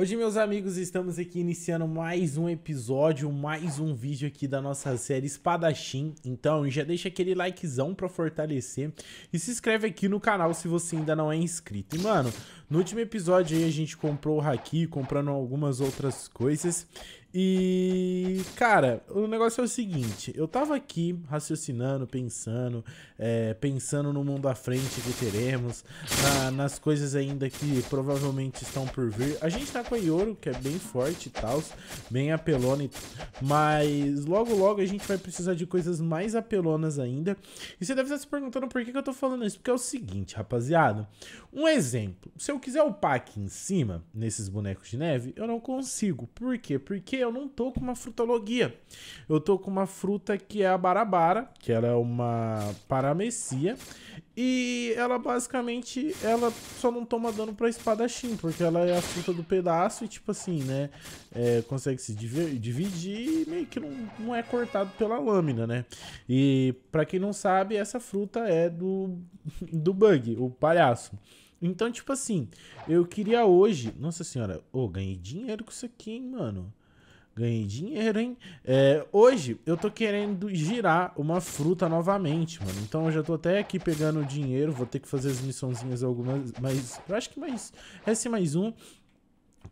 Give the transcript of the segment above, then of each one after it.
Hoje, meus amigos, estamos aqui iniciando mais um episódio, mais um vídeo aqui da nossa série Espadachim. Então, já deixa aquele likezão pra fortalecer e se inscreve aqui no canal se você ainda não é inscrito. E, mano, no último episódio aí a gente comprou o Haki, comprando algumas outras coisas. E, cara, o negócio é o seguinte: eu tava aqui raciocinando, pensando, é, pensando no mundo à frente que teremos, na, nas coisas ainda que provavelmente estão por vir. A gente tá com a Yoro, que é bem forte e tal, bem apelona, mas logo logo a gente vai precisar de coisas mais apelonas ainda. E você deve estar se perguntando por que, que eu tô falando isso, porque é o seguinte, rapaziada: um exemplo, se eu quiser upar aqui em cima, nesses bonecos de neve, eu não consigo. Por quê? Porque eu não tô com uma frutologia. Eu tô com uma fruta que é a barabara, que ela é uma paramecia. E ela basicamente, ela só não toma dano pra espadachim, porque ela é a fruta do pedaço e tipo assim, né? É, consegue se dividir e meio que não, não é cortado pela lâmina, né? E para quem não sabe, essa fruta é do, do bug, o palhaço. Então, tipo assim, eu queria hoje. Nossa senhora, ô, oh, ganhei dinheiro com isso aqui, hein, mano. Ganhei dinheiro, hein? É, hoje eu tô querendo girar uma fruta novamente, mano. Então eu já tô até aqui pegando dinheiro. Vou ter que fazer as missãozinhas algumas. Mas eu acho que mais. Esse mais um.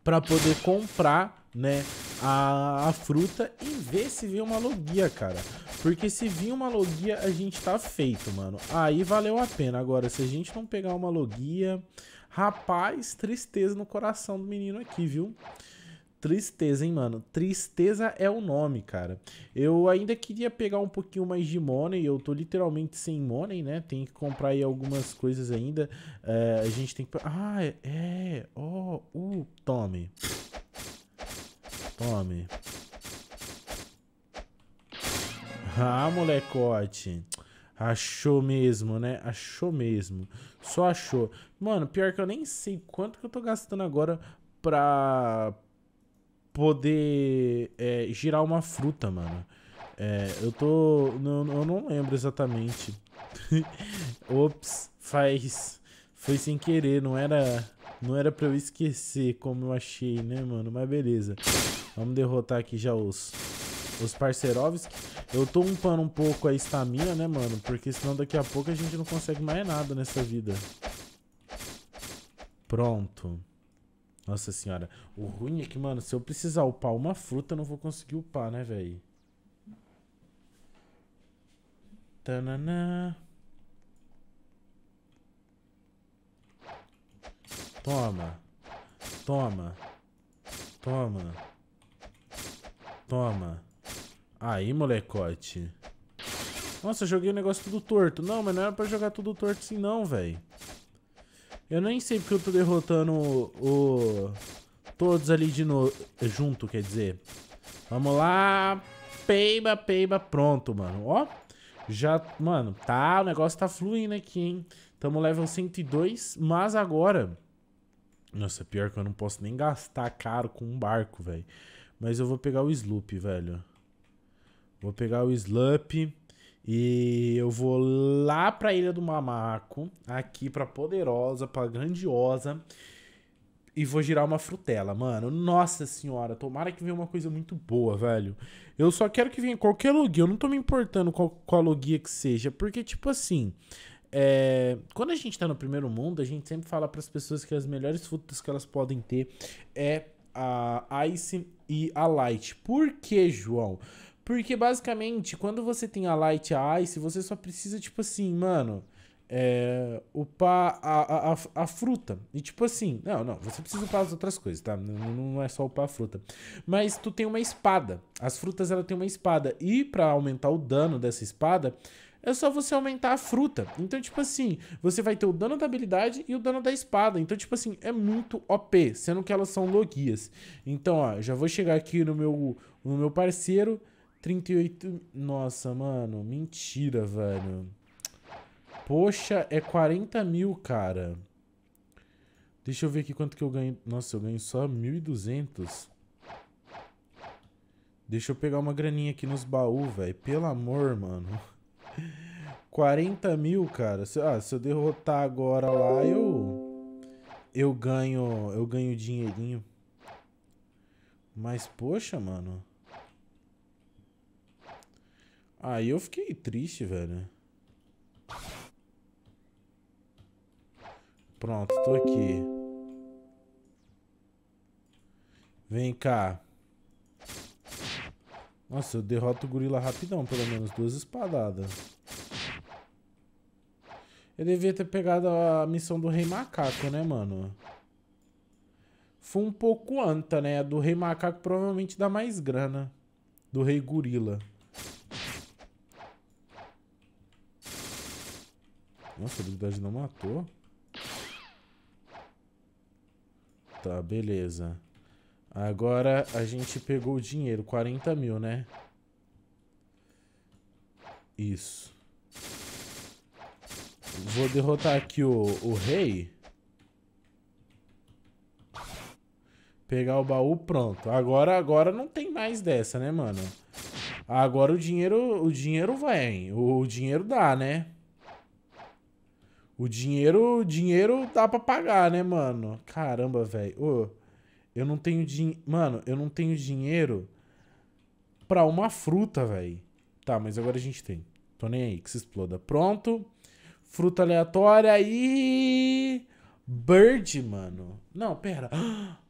Pra poder comprar, né? A, a fruta e ver se vem uma logia, cara. Porque se vir uma logia, a gente tá feito, mano. Aí valeu a pena. Agora, se a gente não pegar uma logia. Rapaz, tristeza no coração do menino aqui, viu? Tristeza, hein, mano? Tristeza é o nome, cara. Eu ainda queria pegar um pouquinho mais de money. Eu tô literalmente sem money, né? Tem que comprar aí algumas coisas ainda. É, a gente tem que. Ah, é. é ó, oh, uh, tome. Tome. Ah, molecote. Achou mesmo, né? Achou mesmo. Só achou. Mano, pior que eu nem sei quanto que eu tô gastando agora pra, poder é, girar uma fruta, mano. É, eu tô. Não, eu não lembro exatamente. Ops, faz. Foi sem querer, não era. Não era pra eu esquecer como eu achei, né, mano? Mas beleza. Vamos derrotar aqui já os. Os parceirovski. Eu tô umpando um pouco a estamina, né, mano? Porque senão daqui a pouco a gente não consegue mais nada nessa vida. Pronto. Nossa senhora. O ruim é que, mano, se eu precisar upar uma fruta, eu não vou conseguir upar, né, velho? Tananã. Toma. Toma. Toma. Toma. Aí, molecote. Nossa, joguei o negócio tudo torto. Não, mas não era pra jogar tudo torto assim não, velho. Eu nem sei porque eu tô derrotando o... todos ali de novo. Junto, quer dizer. Vamos lá. Peiba, peiba. Pronto, mano. Ó. Já, mano, tá, o negócio tá fluindo aqui, hein? Tamo level 102, mas agora... Nossa, pior que eu não posso nem gastar caro com um barco, velho. Mas eu vou pegar o Sloop, velho. Vou pegar o Sloop. E eu vou lá pra Ilha do Mamaco, aqui pra Poderosa, pra Grandiosa, e vou girar uma frutela, mano. Nossa senhora, tomara que venha uma coisa muito boa, velho. Eu só quero que venha qualquer logia, eu não tô me importando qual, qual logia que seja, porque, tipo assim, é, quando a gente tá no primeiro mundo, a gente sempre fala para as pessoas que as melhores frutas que elas podem ter é a Ice e a Light. Por que, João? Porque basicamente, quando você tem a Light a Ice, você só precisa, tipo assim, mano. É, upar a, a, a, a, fruta. E tipo assim, não, não, você precisa upar as outras coisas, tá? Não, não é só upar a fruta. Mas tu tem uma espada. As frutas ela tem uma espada. E para aumentar o dano dessa espada, é só você aumentar a fruta. Então, tipo assim, você vai ter o dano da habilidade e o dano da espada. Então, tipo assim, é muito OP, sendo que elas são logias. Então, ó, já vou chegar aqui no meu, no meu parceiro. 38... Nossa, mano. Mentira, velho. Poxa, é 40 mil, cara. Deixa eu ver aqui quanto que eu ganho. Nossa, eu ganho só 1.200. Deixa eu pegar uma graninha aqui nos baús, velho. Pelo amor, mano. 40 mil, cara. Se, ah, se eu derrotar agora lá, eu... Eu ganho... Eu ganho dinheirinho. Mas, poxa, mano... Aí eu fiquei triste, velho. Pronto, tô aqui. Vem cá. Nossa, eu derroto o gorila rapidão, pelo menos duas espadadas. Eu devia ter pegado a missão do Rei Macaco, né, mano? Foi um pouco anta, né? A do Rei Macaco provavelmente dá mais grana. Do Rei Gorila. Nossa, a habilidade não matou. Tá, beleza. Agora a gente pegou o dinheiro, 40 mil, né? Isso. Vou derrotar aqui o, o rei. Pegar o baú, pronto. Agora, agora não tem mais dessa, né, mano? Agora o dinheiro, o dinheiro vem. O, o dinheiro dá, né? O dinheiro, o dinheiro dá pra pagar, né, mano? Caramba, velho. Eu não tenho dinheiro. Mano, eu não tenho dinheiro pra uma fruta, velho. Tá, mas agora a gente tem. Tô nem aí, que se exploda. Pronto. Fruta aleatória e. Bird, mano. Não, pera.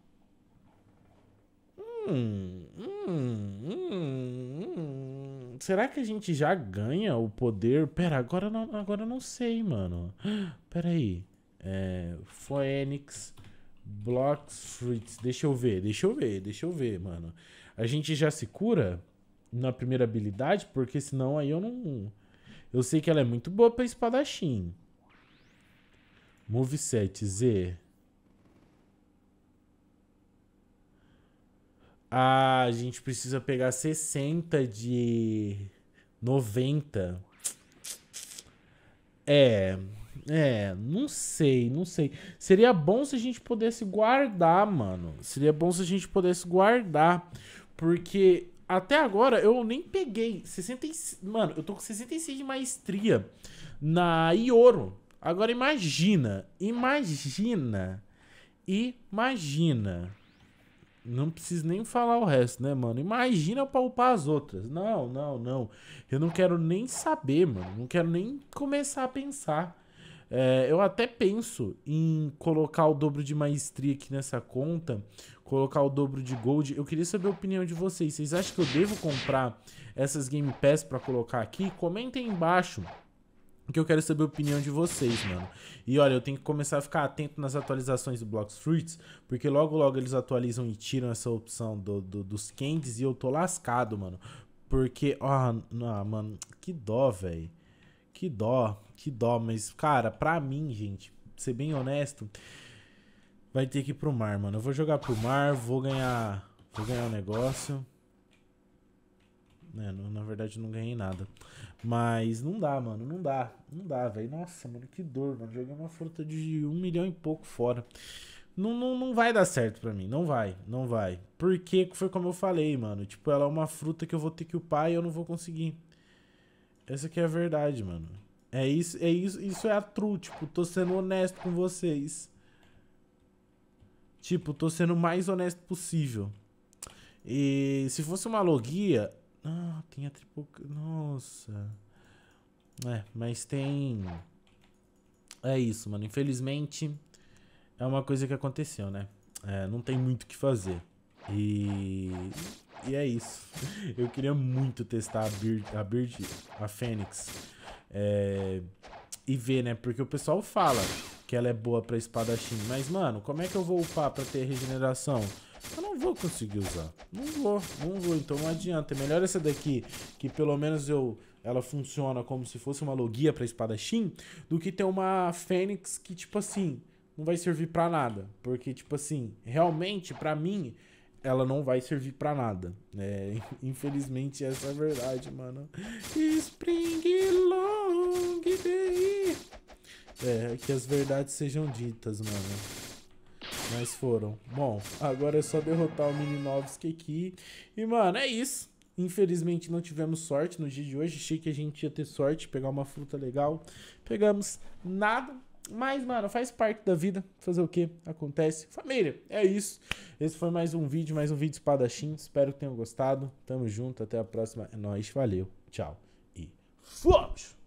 Hum, hum, hum, hum. hum será que a gente já ganha o poder? Pera, agora não, agora não sei, mano. Pera aí. É, Phoenix Blocks fruits. Deixa eu ver, deixa eu ver, deixa eu ver, mano. A gente já se cura na primeira habilidade, porque senão aí eu não... Eu sei que ela é muito boa pra espadachim. Moveset Z. A gente precisa pegar 60 de 90. É. É, não sei, não sei. Seria bom se a gente pudesse guardar, mano. Seria bom se a gente pudesse guardar. Porque até agora eu nem peguei 66. Mano, eu tô com 66 de maestria na Ioro. Agora imagina, imagina, imagina. Não preciso nem falar o resto, né, mano? Imagina palpar as outras. Não, não, não. Eu não quero nem saber, mano. Não quero nem começar a pensar. É, eu até penso em colocar o dobro de maestria aqui nessa conta, colocar o dobro de gold. Eu queria saber a opinião de vocês. Vocês acham que eu devo comprar essas Game Pass pra colocar aqui? Comentem embaixo que eu quero saber a opinião de vocês, mano. E olha, eu tenho que começar a ficar atento nas atualizações do Blox Fruits, porque logo logo eles atualizam e tiram essa opção do, do dos candies e eu tô lascado, mano. Porque, ó, oh, ah, não, mano, que dó, velho. Que dó, que dó. Mas, cara, pra mim, gente, ser bem honesto, vai ter que ir pro mar, mano. Eu vou jogar pro mar, vou ganhar, vou ganhar o um negócio né? Na verdade, não ganhei nada. Mas não dá, mano. Não dá. Não dá, velho. Nossa, mano, que dor, mano. Joguei uma fruta de um milhão e pouco fora. Não, não, não vai dar certo para mim. Não vai. Não vai. Porque foi como eu falei, mano. Tipo, ela é uma fruta que eu vou ter que upar e eu não vou conseguir. Essa aqui é a verdade, mano. É isso, é isso, isso é a true, tipo, tô sendo honesto com vocês. Tipo, tô sendo o mais honesto possível. E se fosse uma logia, ah, tem a triple... Nossa. É, mas tem... É isso, mano. Infelizmente, é uma coisa que aconteceu, né? É, não tem muito o que fazer. E... E é isso. Eu queria muito testar a Bird, a, Bird, a Fênix. É... E ver, né? Porque o pessoal fala que ela é boa pra espadachim. Mas, mano, como é que eu vou upar pra ter regeneração? Eu não vou conseguir usar. Não vou, não vou, então não adianta. É melhor essa daqui, que pelo menos eu ela funciona como se fosse uma logia pra espadachim, do que ter uma fênix que, tipo assim, não vai servir pra nada. Porque, tipo assim, realmente, pra mim, ela não vai servir pra nada. É, infelizmente, essa é a verdade, mano. Spring Long Day. É, que as verdades sejam ditas, mano. Mas foram. Bom, agora é só derrotar o Mininovski aqui. E, mano, é isso. Infelizmente não tivemos sorte no dia de hoje. Achei que a gente ia ter sorte, pegar uma fruta legal. Pegamos nada. Mas, mano, faz parte da vida. Fazer o que? Acontece. Família, é isso. Esse foi mais um vídeo, mais um vídeo espadachim. Espero que tenham gostado. Tamo junto, até a próxima. É nóis, valeu, tchau e fomos!